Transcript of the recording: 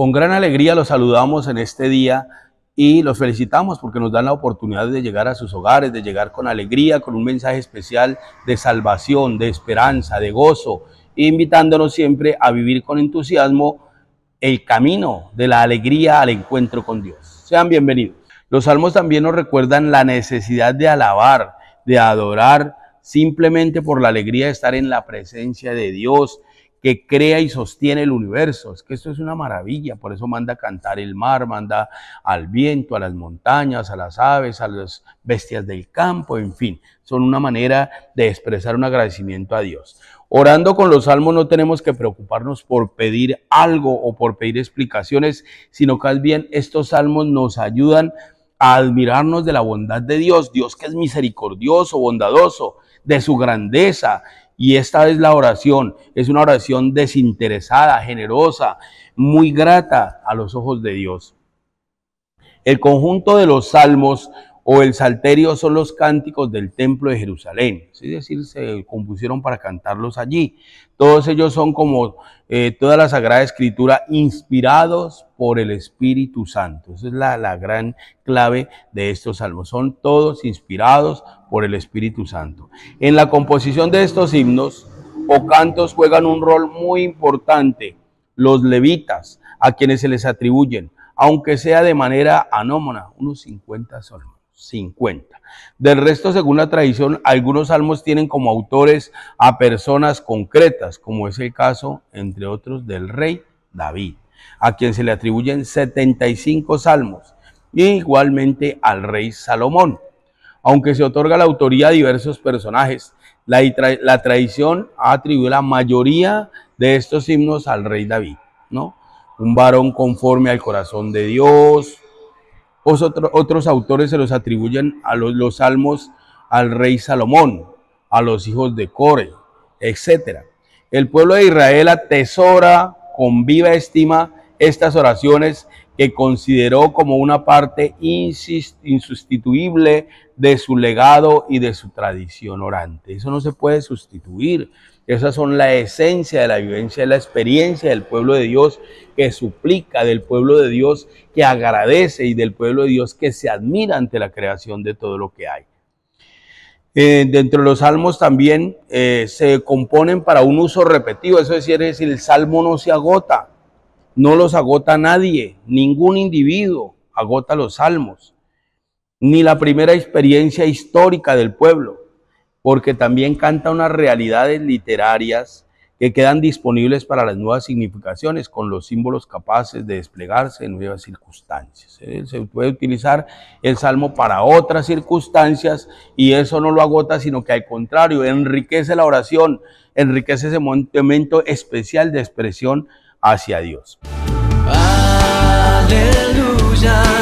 Con gran alegría los saludamos en este día y los felicitamos porque nos dan la oportunidad de llegar a sus hogares, de llegar con alegría, con un mensaje especial de salvación, de esperanza, de gozo, invitándonos siempre a vivir con entusiasmo el camino de la alegría al encuentro con Dios. Sean bienvenidos. Los salmos también nos recuerdan la necesidad de alabar, de adorar, simplemente por la alegría de estar en la presencia de Dios, que crea y sostiene el universo. Es que esto es una maravilla, por eso manda a cantar el mar, manda al viento, a las montañas, a las aves, a las bestias del campo, en fin, son una manera de expresar un agradecimiento a Dios. Orando con los salmos no tenemos que preocuparnos por pedir algo o por pedir explicaciones, sino que al bien estos salmos nos ayudan a admirarnos de la bondad de Dios, Dios que es misericordioso, bondadoso, de su grandeza y esta es la oración, es una oración desinteresada, generosa, muy grata a los ojos de Dios. El conjunto de los salmos o el salterio son los cánticos del templo de Jerusalén, es decir, se compusieron para cantarlos allí. Todos ellos son como eh, toda la Sagrada Escritura inspirados por el Espíritu Santo. Esa es la, la gran clave de estos salmos. Son todos inspirados por el Espíritu Santo. En la composición de estos himnos o cantos juegan un rol muy importante los levitas, a quienes se les atribuyen aunque sea de manera anómona, unos 50 solos. 50. Del resto, según la tradición, algunos salmos tienen como autores a personas concretas, como es el caso, entre otros, del rey David, a quien se le atribuyen 75 salmos, igualmente al rey Salomón. Aunque se otorga la autoría a diversos personajes, la, tradición ha la mayoría de estos himnos al rey David, ¿no? Un varón conforme al corazón de Dios, otros autores se los atribuyen a los, los salmos al rey Salomón, a los hijos de Core, etc. El pueblo de Israel atesora con viva estima estas oraciones que consideró como una parte insustituible de su legado y de su tradición orante. Eso no se puede sustituir, esas son la esencia de la vivencia, la experiencia del pueblo de Dios que suplica, del pueblo de Dios que agradece y del pueblo de Dios que se admira ante la creación de todo lo que hay. Eh, dentro de los salmos también eh, se componen para un uso repetido, eso es decir, el salmo no se agota, no los agota nadie, ningún individuo agota los salmos, ni la primera experiencia histórica del pueblo porque también canta unas realidades literarias que quedan disponibles para las nuevas significaciones con los símbolos capaces de desplegarse en nuevas circunstancias. ¿eh? Se puede utilizar el salmo para otras circunstancias y eso no lo agota, sino que al contrario, enriquece la oración, enriquece ese momento especial de expresión hacia Dios. Aleluya.